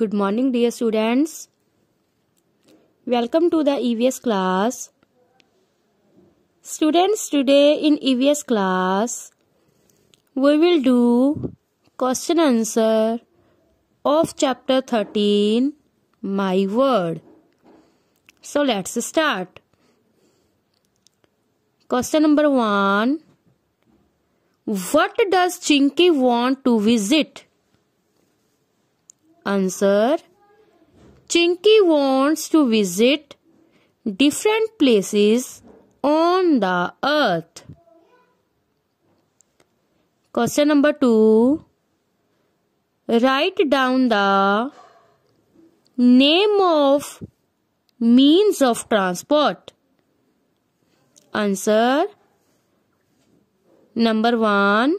Good morning dear students. Welcome to the EVS class. Students today in EVS class we will do question answer of chapter 13 my word. So let's start. Question number 1 What does Chinky want to visit? Answer Chinky wants to visit different places on the earth. Question number 2 Write down the name of means of transport. Answer Number 1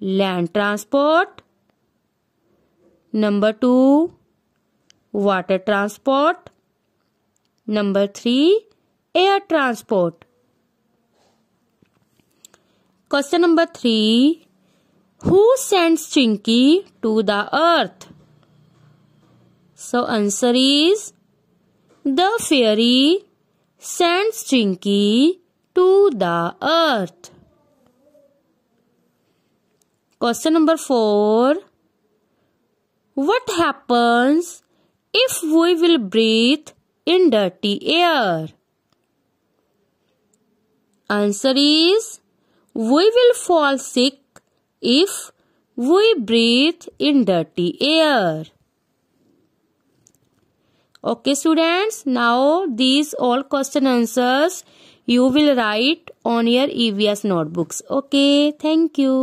Land transport Number 2 water transport. Number 3 air transport. Question number 3 Who sends Chinky to the earth? So answer is The fairy sends Chinky to the earth. Question number 4 what happens if we will breathe in dirty air? Answer is we will fall sick if we breathe in dirty air. Okay students, now these all question answers you will write on your EVS notebooks. Okay, thank you.